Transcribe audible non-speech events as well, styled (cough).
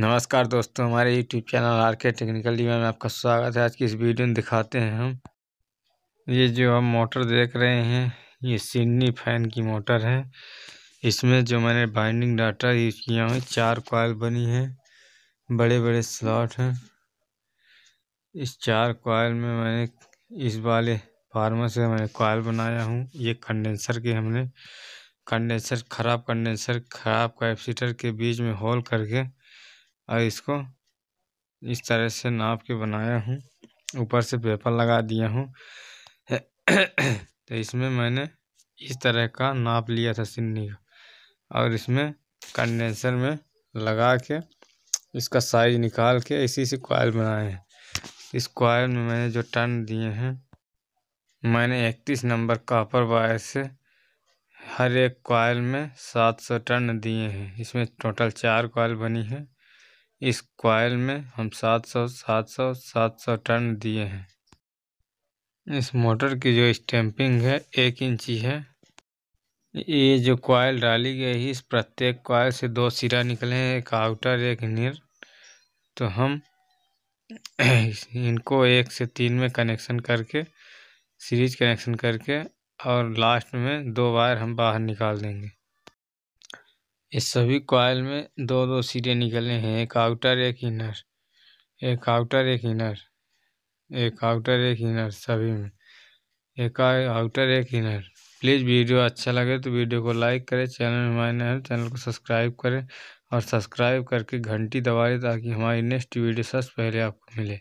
नमस्कार दोस्तों हमारे YouTube channel R K technical D में आपका स्वागत है आज की इस वीडियो में दिखाते हैं हम ये जो हम मोटर देख रहे हैं ये सिडनी फैन की मोटर है इसमें जो मैंने बाइंडिंग डाटा यूज किया है चार कॉयल बनी है बड़े बड़े स्लॉट हैं इस चार कॉयल में मैंने इस वाले फार्मर से मैंने कॉयल बनाया हूँ ये कंडेंसर के हमने कंडेंसर ख़राब कंडेंसर ख़राब कैपसीटर के बीच में होल करके और इसको इस तरह से नाप के बनाया हूँ ऊपर से पेपर लगा दिया हूँ तो इसमें मैंने इस तरह का नाप लिया था सिन्नी का और इसमें कंडेंसर में लगा के इसका साइज निकाल के इसी से कॉयल बनाए हैं इस कॉयल में मैंने जो टन दिए हैं मैंने इकतीस नंबर कापर वायर से हर एक कॉयल में सात सौ टन दिए हैं इसमें टोटल चार कॉयल बनी है इस कॉयल में हम सात सौ सात सौ सात सौ टन दिए हैं इस मोटर की जो स्टैंपिंग है एक इंची है ये जो कॉयल डाली गई है इस प्रत्येक कॉयल से दो सिरा निकले हैं एक आउटर एक नीर तो हम (clears throat) इनको एक से तीन में कनेक्शन करके सीरीज कनेक्शन करके और लास्ट में दो वायर हम बाहर निकाल देंगे इस सभी कॉयल में दो दो सिरे निकले हैं एक आउटर एक इनर एक आउटर एक इनर एक आउटर एक इनर सभी में एक आउटर एक इनर प्लीज़ वीडियो अच्छा लगे तो वीडियो को लाइक करें चैनल में मायने तो चैनल को सब्सक्राइब करें और सब्सक्राइब करके घंटी दबाएं ताकि हमारी नेक्स्ट वीडियो सबसे पहले आपको मिले